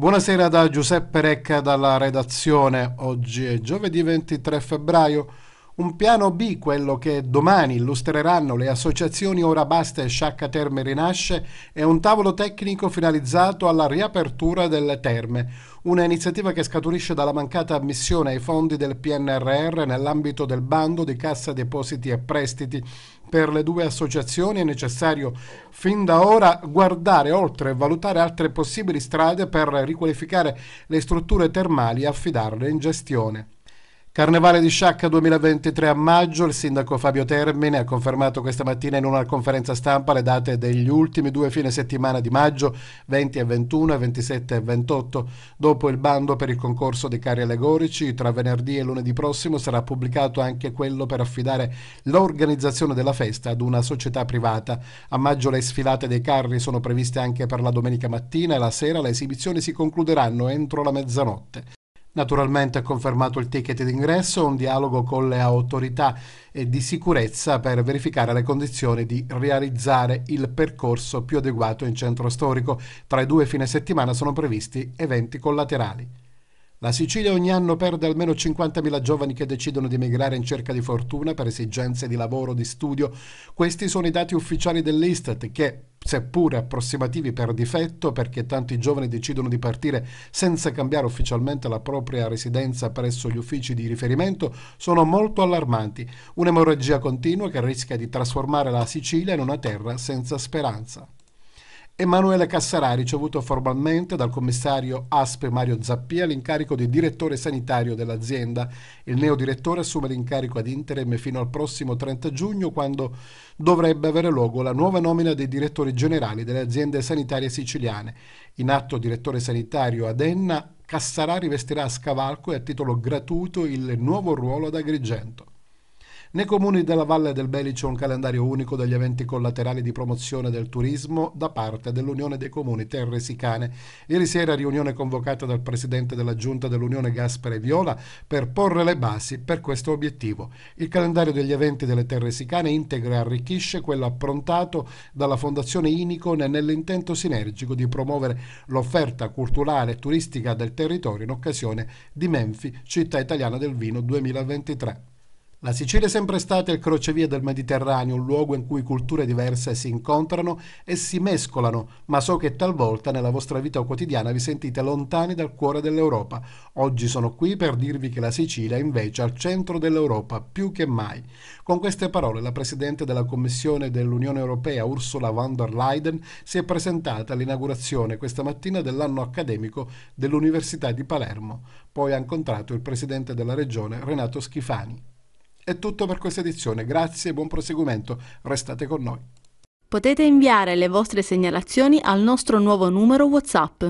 Buonasera da Giuseppe Recca dalla redazione. Oggi è giovedì 23 febbraio. Un piano B, quello che domani illustreranno le associazioni Ora Basta e Sciacca Terme Rinasce, è un tavolo tecnico finalizzato alla riapertura delle terme, una iniziativa che scaturisce dalla mancata ammissione ai fondi del PNRR nell'ambito del bando di Cassa Depositi e Prestiti. Per le due associazioni è necessario fin da ora guardare oltre e valutare altre possibili strade per riqualificare le strutture termali e affidarle in gestione. Carnevale di Sciacca 2023 a maggio, il sindaco Fabio Termine ha confermato questa mattina in una conferenza stampa le date degli ultimi due fine settimana di maggio, 20 e 21 e 27 e 28. Dopo il bando per il concorso dei carri allegorici, tra venerdì e lunedì prossimo sarà pubblicato anche quello per affidare l'organizzazione della festa ad una società privata. A maggio le sfilate dei carri sono previste anche per la domenica mattina e la sera le esibizioni si concluderanno entro la mezzanotte. Naturalmente ha confermato il ticket d'ingresso, un dialogo con le autorità di sicurezza per verificare le condizioni di realizzare il percorso più adeguato in centro storico. Tra i due fine settimana sono previsti eventi collaterali. La Sicilia ogni anno perde almeno 50.000 giovani che decidono di emigrare in cerca di fortuna per esigenze di lavoro o di studio. Questi sono i dati ufficiali dell'Istat che, seppure approssimativi per difetto, perché tanti giovani decidono di partire senza cambiare ufficialmente la propria residenza presso gli uffici di riferimento, sono molto allarmanti. Un'emorragia continua che rischia di trasformare la Sicilia in una terra senza speranza. Emanuele Cassarà ha ricevuto formalmente dal commissario ASPE Mario Zappia l'incarico di direttore sanitario dell'azienda. Il neodirettore assume l'incarico ad interim fino al prossimo 30 giugno quando dovrebbe avere luogo la nuova nomina dei direttori generali delle aziende sanitarie siciliane. In atto direttore sanitario ad Enna, Cassarà rivestirà a scavalco e a titolo gratuito il nuovo ruolo ad Agrigento. Nei comuni della Valle del Belice un calendario unico degli eventi collaterali di promozione del turismo da parte dell'Unione dei Comuni Terresicane. Ieri sera riunione convocata dal presidente della giunta dell'Unione Gaspare Viola per porre le basi per questo obiettivo. Il calendario degli eventi delle Terresicane integra e arricchisce quello approntato dalla Fondazione Inicon nell'intento sinergico di promuovere l'offerta culturale e turistica del territorio in occasione di Menfi, città italiana del vino 2023. La Sicilia è sempre stata il crocevia del Mediterraneo, un luogo in cui culture diverse si incontrano e si mescolano, ma so che talvolta nella vostra vita quotidiana vi sentite lontani dal cuore dell'Europa. Oggi sono qui per dirvi che la Sicilia è invece al centro dell'Europa, più che mai. Con queste parole la Presidente della Commissione dell'Unione Europea, Ursula von der Leyen, si è presentata all'inaugurazione questa mattina dell'anno accademico dell'Università di Palermo. Poi ha incontrato il Presidente della Regione, Renato Schifani. È tutto per questa edizione, grazie e buon proseguimento, restate con noi. Potete inviare le vostre segnalazioni al nostro nuovo numero WhatsApp.